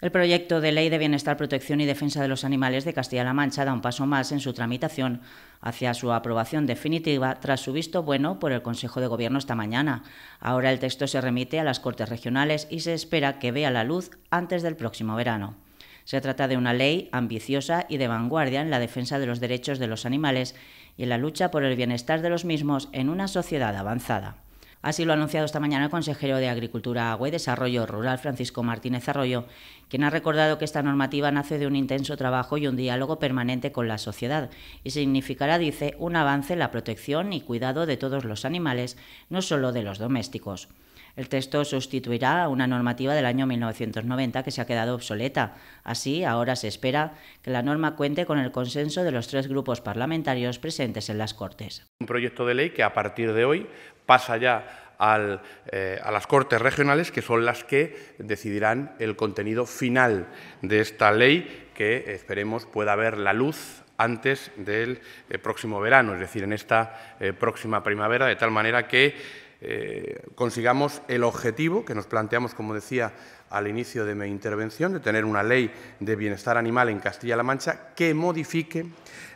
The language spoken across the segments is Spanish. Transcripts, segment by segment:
El proyecto de ley de bienestar, protección y defensa de los animales de Castilla-La Mancha da un paso más en su tramitación hacia su aprobación definitiva tras su visto bueno por el Consejo de Gobierno esta mañana. Ahora el texto se remite a las Cortes Regionales y se espera que vea la luz antes del próximo verano. Se trata de una ley ambiciosa y de vanguardia en la defensa de los derechos de los animales y en la lucha por el bienestar de los mismos en una sociedad avanzada. Así lo ha anunciado esta mañana el consejero de Agricultura, Agua y Desarrollo Rural, Francisco Martínez Arroyo, quien ha recordado que esta normativa nace de un intenso trabajo y un diálogo permanente con la sociedad y significará, dice, un avance en la protección y cuidado de todos los animales, no solo de los domésticos. El texto sustituirá a una normativa del año 1990 que se ha quedado obsoleta. Así, ahora se espera que la norma cuente con el consenso de los tres grupos parlamentarios presentes en las Cortes. Un proyecto de ley que a partir de hoy pasa ya eh, a las Cortes Regionales, que son las que decidirán el contenido final de esta ley, que esperemos pueda ver la luz antes del eh, próximo verano, es decir, en esta eh, próxima primavera, de tal manera que eh, consigamos el objetivo que nos planteamos, como decía al inicio de mi intervención, de tener una ley de bienestar animal en Castilla-La Mancha que modifique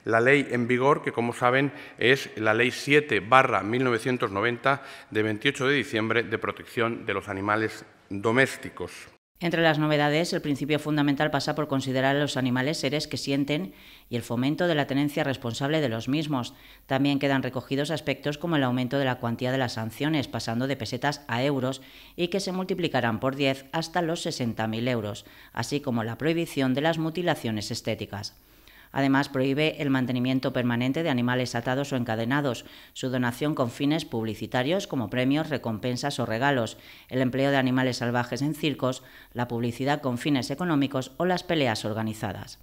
la ley en vigor, que como saben es la Ley 7 barra 1990 de 28 de diciembre de protección de los animales domésticos. Entre las novedades, el principio fundamental pasa por considerar a los animales seres que sienten y el fomento de la tenencia responsable de los mismos. También quedan recogidos aspectos como el aumento de la cuantía de las sanciones, pasando de pesetas a euros y que se multiplicarán por 10 hasta los 60.000 euros, así como la prohibición de las mutilaciones estéticas. Además, prohíbe el mantenimiento permanente de animales atados o encadenados, su donación con fines publicitarios como premios, recompensas o regalos, el empleo de animales salvajes en circos, la publicidad con fines económicos o las peleas organizadas.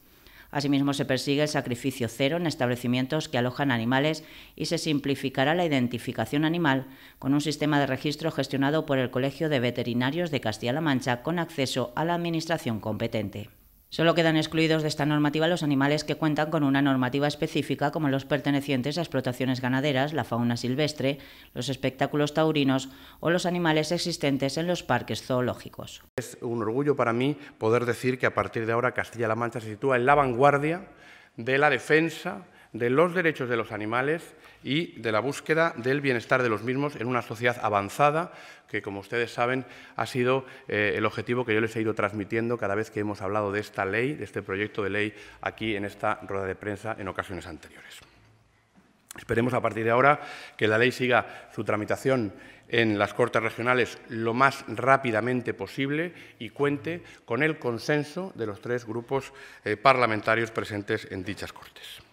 Asimismo, se persigue el sacrificio cero en establecimientos que alojan animales y se simplificará la identificación animal con un sistema de registro gestionado por el Colegio de Veterinarios de Castilla-La Mancha con acceso a la Administración competente. Solo quedan excluidos de esta normativa los animales que cuentan con una normativa específica, como los pertenecientes a explotaciones ganaderas, la fauna silvestre, los espectáculos taurinos o los animales existentes en los parques zoológicos. Es un orgullo para mí poder decir que a partir de ahora Castilla-La Mancha se sitúa en la vanguardia de la defensa de los derechos de los animales y de la búsqueda del bienestar de los mismos en una sociedad avanzada que, como ustedes saben, ha sido eh, el objetivo que yo les he ido transmitiendo cada vez que hemos hablado de esta ley, de este proyecto de ley, aquí en esta rueda de prensa en ocasiones anteriores. Esperemos a partir de ahora que la ley siga su tramitación en las Cortes Regionales lo más rápidamente posible y cuente con el consenso de los tres grupos eh, parlamentarios presentes en dichas Cortes.